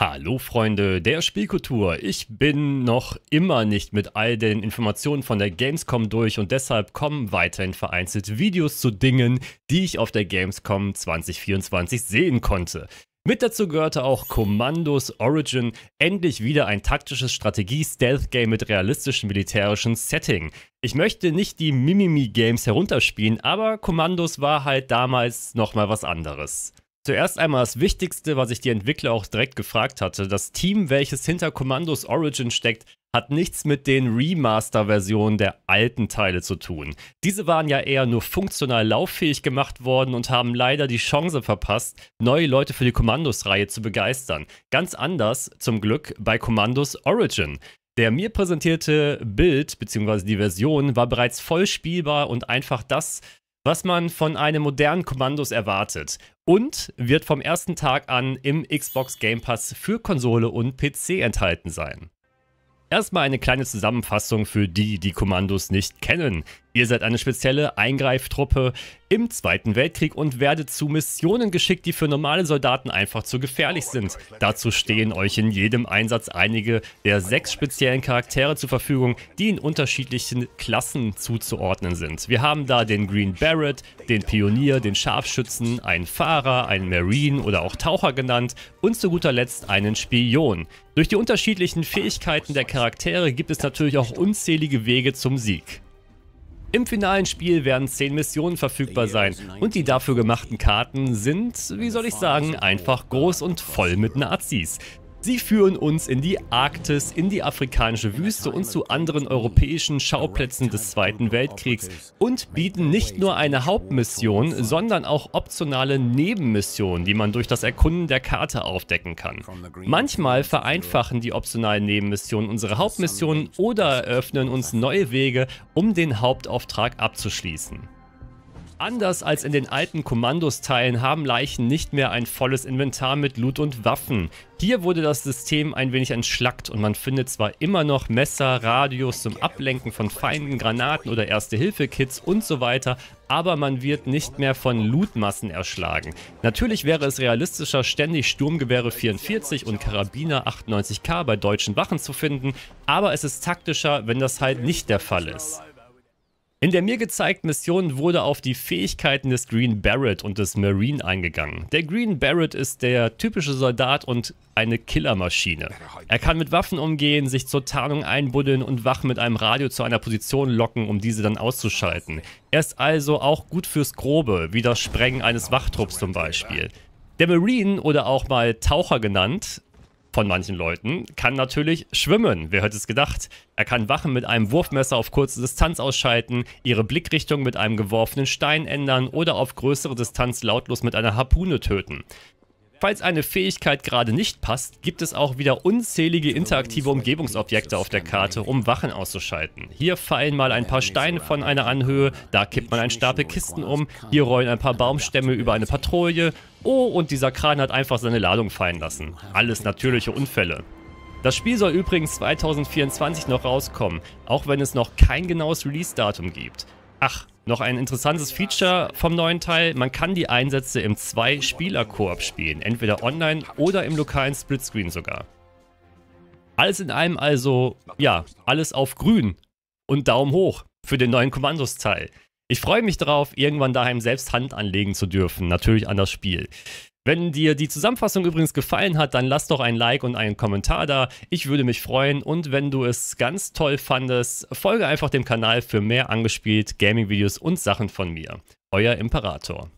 Hallo Freunde der Spielkultur. Ich bin noch immer nicht mit all den Informationen von der Gamescom durch und deshalb kommen weiterhin vereinzelt Videos zu Dingen, die ich auf der Gamescom 2024 sehen konnte. Mit dazu gehörte auch Commandos Origin, endlich wieder ein taktisches Strategie-Stealth-Game mit realistischem militärischen Setting. Ich möchte nicht die Mimimi-Games herunterspielen, aber Commandos war halt damals nochmal was anderes. Zuerst einmal das Wichtigste, was ich die Entwickler auch direkt gefragt hatte. Das Team, welches hinter Commandos Origin steckt, hat nichts mit den Remaster-Versionen der alten Teile zu tun. Diese waren ja eher nur funktional lauffähig gemacht worden und haben leider die Chance verpasst, neue Leute für die Commandos-Reihe zu begeistern. Ganz anders, zum Glück, bei Commandos Origin. Der mir präsentierte Bild bzw. die Version war bereits voll spielbar und einfach das, was man von einem modernen Kommandos erwartet und wird vom ersten Tag an im Xbox Game Pass für Konsole und PC enthalten sein. Erstmal eine kleine Zusammenfassung für die, die Kommandos nicht kennen. Ihr seid eine spezielle Eingreiftruppe im Zweiten Weltkrieg und werdet zu Missionen geschickt, die für normale Soldaten einfach zu gefährlich sind. Dazu stehen euch in jedem Einsatz einige der sechs speziellen Charaktere zur Verfügung, die in unterschiedlichen Klassen zuzuordnen sind. Wir haben da den Green Barrett, den Pionier, den Scharfschützen, einen Fahrer, einen Marine oder auch Taucher genannt und zu guter Letzt einen Spion. Durch die unterschiedlichen Fähigkeiten der Charaktere gibt es natürlich auch unzählige Wege zum Sieg. Im finalen Spiel werden 10 Missionen verfügbar sein und die dafür gemachten Karten sind, wie soll ich sagen, einfach groß und voll mit Nazis. Sie führen uns in die Arktis, in die afrikanische Wüste und zu anderen europäischen Schauplätzen des Zweiten Weltkriegs und bieten nicht nur eine Hauptmission, sondern auch optionale Nebenmissionen, die man durch das Erkunden der Karte aufdecken kann. Manchmal vereinfachen die optionalen Nebenmissionen unsere Hauptmissionen oder eröffnen uns neue Wege, um den Hauptauftrag abzuschließen. Anders als in den alten Kommandosteilen haben Leichen nicht mehr ein volles Inventar mit Loot und Waffen. Hier wurde das System ein wenig entschlackt und man findet zwar immer noch Messer, Radios zum Ablenken von Feinden, Granaten oder Erste-Hilfe-Kits und so weiter, aber man wird nicht mehr von Lootmassen erschlagen. Natürlich wäre es realistischer, ständig Sturmgewehre 44 und Karabiner 98k bei deutschen Wachen zu finden, aber es ist taktischer, wenn das halt nicht der Fall ist. In der mir gezeigten Mission wurde auf die Fähigkeiten des Green Barrett und des Marine eingegangen. Der Green Barrett ist der typische Soldat und eine Killermaschine. Er kann mit Waffen umgehen, sich zur Tarnung einbuddeln und Wachen mit einem Radio zu einer Position locken, um diese dann auszuschalten. Er ist also auch gut fürs Grobe, wie das Sprengen eines Wachtrupps zum Beispiel. Der Marine oder auch mal Taucher genannt, von manchen Leuten, kann natürlich schwimmen. Wer hätte es gedacht? Er kann Wachen mit einem Wurfmesser auf kurze Distanz ausschalten, ihre Blickrichtung mit einem geworfenen Stein ändern oder auf größere Distanz lautlos mit einer Harpune töten falls eine Fähigkeit gerade nicht passt, gibt es auch wieder unzählige interaktive Umgebungsobjekte auf der Karte, um Wachen auszuschalten. Hier fallen mal ein paar Steine von einer Anhöhe, da kippt man einen Stapel Kisten um, hier rollen ein paar Baumstämme über eine Patrouille. Oh, und dieser Kran hat einfach seine Ladung fallen lassen. Alles natürliche Unfälle. Das Spiel soll übrigens 2024 noch rauskommen, auch wenn es noch kein genaues Release-Datum gibt. Ach, noch ein interessantes Feature vom neuen Teil, man kann die Einsätze im Zwei-Spieler-Koop spielen, entweder online oder im lokalen Splitscreen sogar. Alles in allem also, ja, alles auf grün und Daumen hoch für den neuen Kommandos-Teil. Ich freue mich darauf, irgendwann daheim selbst Hand anlegen zu dürfen, natürlich an das Spiel. Wenn dir die Zusammenfassung übrigens gefallen hat, dann lass doch ein Like und einen Kommentar da. Ich würde mich freuen. Und wenn du es ganz toll fandest, folge einfach dem Kanal für mehr angespielt Gaming-Videos und Sachen von mir. Euer Imperator.